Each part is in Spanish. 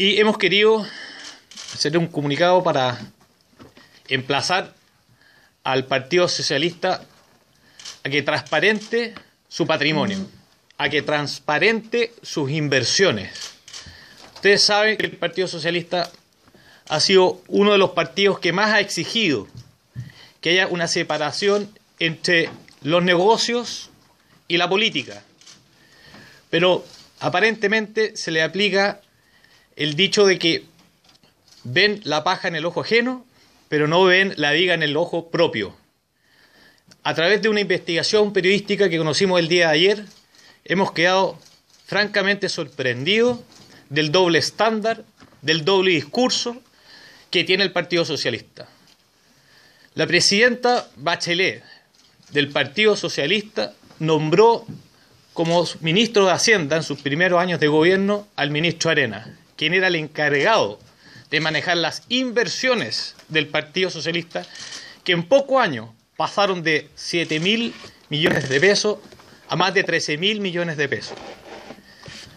Y hemos querido hacer un comunicado para emplazar al Partido Socialista a que transparente su patrimonio, a que transparente sus inversiones. Ustedes saben que el Partido Socialista ha sido uno de los partidos que más ha exigido que haya una separación entre los negocios y la política. Pero aparentemente se le aplica el dicho de que ven la paja en el ojo ajeno, pero no ven la viga en el ojo propio. A través de una investigación periodística que conocimos el día de ayer, hemos quedado francamente sorprendidos del doble estándar, del doble discurso que tiene el Partido Socialista. La presidenta Bachelet del Partido Socialista nombró como ministro de Hacienda en sus primeros años de gobierno al ministro Arena, quien era el encargado de manejar las inversiones del Partido Socialista, que en poco año pasaron de 7 mil millones de pesos a más de 13 mil millones de pesos.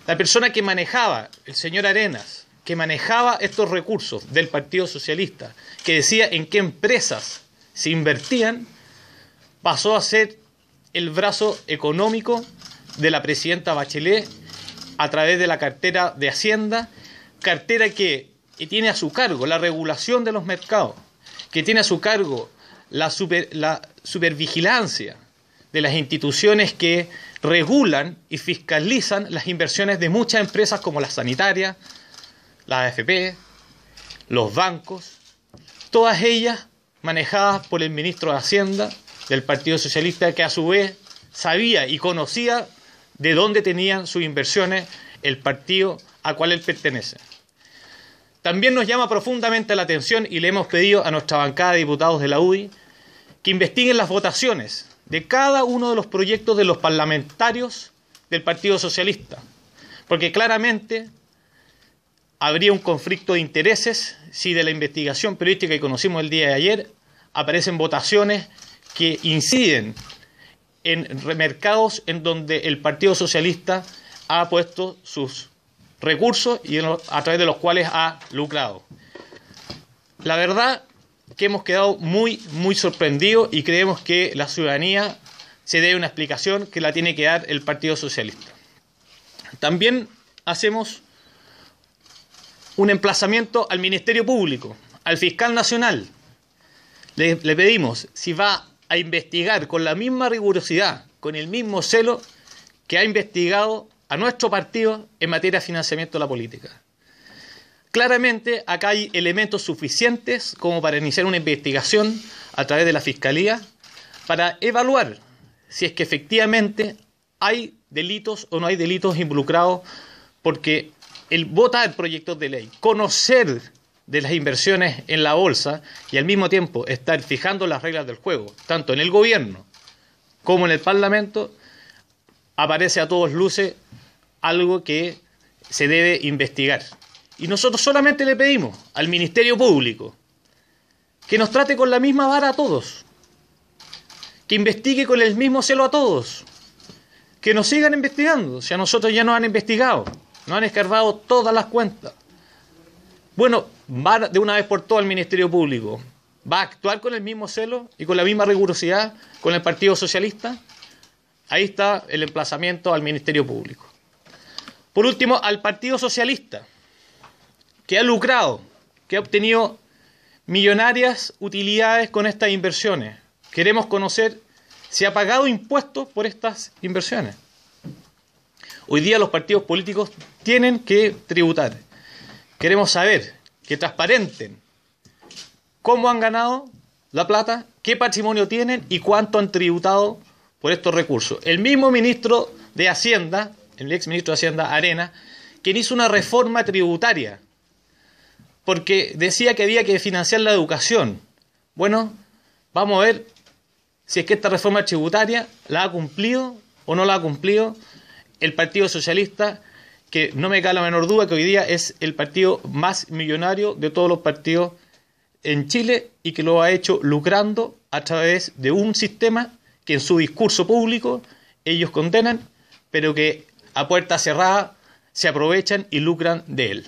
La persona que manejaba, el señor Arenas, que manejaba estos recursos del Partido Socialista, que decía en qué empresas se invertían, pasó a ser el brazo económico de la presidenta Bachelet a través de la cartera de Hacienda cartera que, tiene a su cargo la regulación de los mercados, que tiene a su cargo la, supervigilancia de las instituciones que regulan y fiscalizan las inversiones de muchas empresas como las sanitarias, la AFP, los bancos, todas ellas manejadas por el ministro de Hacienda del Partido Socialista que a su vez sabía y conocía de dónde tenían sus inversiones el partido a cual él pertenece. También nos llama profundamente la atención y le hemos pedido a nuestra bancada de diputados de la UDI que investiguen las votaciones de cada uno de los proyectos de los parlamentarios del Partido Socialista, porque claramente habría un conflicto de intereses si de la investigación periodística que conocimos el día de ayer aparecen votaciones que inciden en mercados en donde el Partido Socialista ha puesto sus recursos y a través de los cuales ha lucrado. La verdad que hemos quedado muy, muy sorprendidos y creemos que la ciudadanía se debe una explicación que la tiene que dar el Partido Socialista. También hacemos un emplazamiento al Ministerio Público, al fiscal nacional. Le, le, pedimos si va a investigar con la misma rigurosidad, con el mismo celo que ha investigado a nuestro partido en materia de financiamiento de la política. Claramente acá hay elementos suficientes como para iniciar una investigación a través de la Fiscalía para evaluar si es que efectivamente hay delitos o no hay delitos involucrados, porque el votar proyectos de ley, conocer de las inversiones en la bolsa y al mismo tiempo estar fijando las reglas del juego, tanto en el gobierno como en el Parlamento, aparece a todos luces algo que se debe investigar. Y nosotros solamente le pedimos al Ministerio Público que nos trate con la misma vara a todos, que investigue con el mismo celo a todos, que nos sigan investigando, si a nosotros ya nos han investigado, nos han escarbado todas las cuentas. Bueno, va de una vez por todas al Ministerio Público, va a actuar con el mismo celo y con la misma rigurosidad con el Partido Socialista. Ahí está el emplazamiento al Ministerio Público. Por último, al Partido Socialista, que ha lucrado, que ha obtenido millonarias utilidades con estas inversiones. Queremos conocer si ha pagado impuestos por estas inversiones. Hoy día los partidos políticos tienen que tributar. Queremos saber que transparenten cómo han ganado la plata, qué patrimonio tienen y cuánto han tributado por estos recursos. El mismo ministro de Hacienda el ministro de Hacienda Arena, quien hizo una reforma tributaria, porque decía que había que financiar la educación. Bueno, vamos a ver si es que esta reforma tributaria la ha cumplido o no la ha cumplido el Partido Socialista, que no me cae la menor duda que hoy día es el partido más millonario de todos los partidos en Chile y que lo ha hecho lucrando a través de un sistema que en su discurso público ellos condenan, pero que a puerta cerrada, se aprovechan y lucran de él.